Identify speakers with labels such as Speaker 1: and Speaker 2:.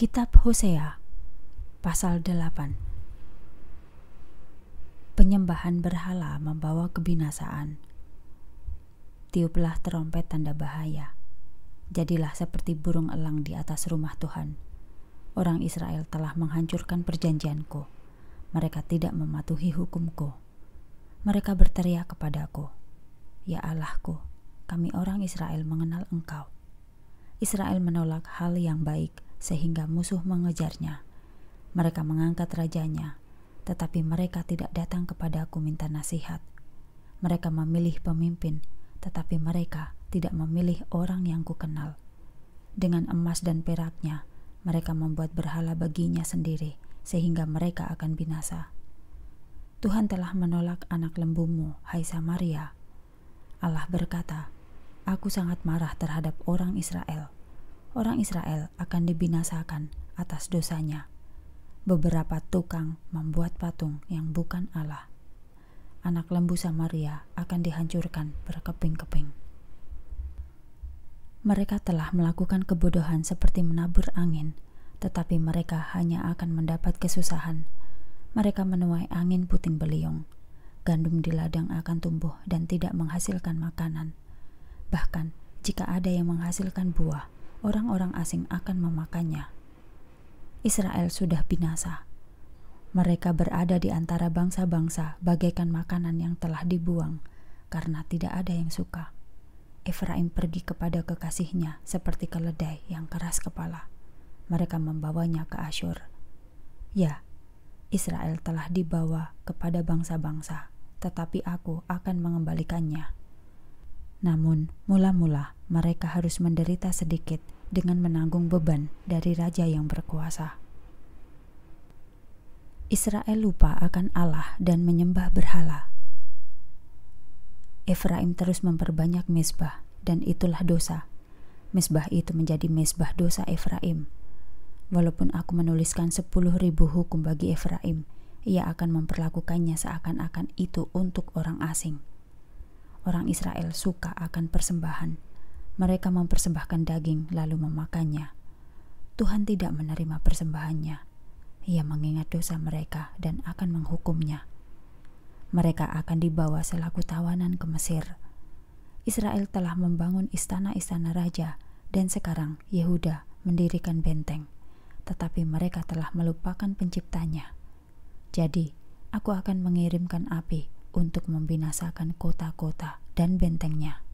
Speaker 1: Kitab Hosea pasal 8 Penyembahan berhala membawa kebinasaan Tiuplah terompet tanda bahaya Jadilah seperti burung elang di atas rumah Tuhan Orang Israel telah menghancurkan perjanjianku Mereka tidak mematuhi hukumku Mereka berteriak kepadaku Ya Allahku, kami orang Israel mengenal engkau Israel menolak hal yang baik sehingga musuh mengejarnya. Mereka mengangkat rajanya, tetapi mereka tidak datang kepadaku minta nasihat. Mereka memilih pemimpin, tetapi mereka tidak memilih orang yang kukenal. Dengan emas dan peraknya, mereka membuat berhala baginya sendiri, sehingga mereka akan binasa. Tuhan telah menolak anak lembumu, hai Samaria. Allah berkata, Aku sangat marah terhadap orang Israel orang Israel akan dibinasakan atas dosanya. Beberapa tukang membuat patung yang bukan Allah. Anak lembu Samaria akan dihancurkan berkeping-keping. Mereka telah melakukan kebodohan seperti menabur angin, tetapi mereka hanya akan mendapat kesusahan. Mereka menuai angin puting beliung. Gandum di ladang akan tumbuh dan tidak menghasilkan makanan. Bahkan, jika ada yang menghasilkan buah, orang-orang asing akan memakannya. Israel sudah binasa. Mereka berada di antara bangsa-bangsa bagaikan makanan yang telah dibuang karena tidak ada yang suka. Efraim pergi kepada kekasihnya seperti keledai yang keras kepala. Mereka membawanya ke Asyur. Ya, Israel telah dibawa kepada bangsa-bangsa, tetapi aku akan mengembalikannya. Namun, mula-mula mereka harus menderita sedikit dengan menanggung beban dari raja yang berkuasa. Israel lupa akan Allah dan menyembah berhala. Efraim terus memperbanyak mesbah, dan itulah dosa. Mesbah itu menjadi mesbah dosa Efraim. Walaupun aku menuliskan sepuluh ribu hukum bagi Efraim, ia akan memperlakukannya seakan-akan itu untuk orang asing orang Israel suka akan persembahan. Mereka mempersembahkan daging lalu memakannya. Tuhan tidak menerima persembahannya. Ia mengingat dosa mereka dan akan menghukumnya. Mereka akan dibawa selaku tawanan ke Mesir. Israel telah membangun istana-istana raja, dan sekarang Yehuda mendirikan benteng, tetapi mereka telah melupakan Penciptanya. Jadi, aku akan mengirimkan api untuk membinasakan kota-kota dan bentengnya.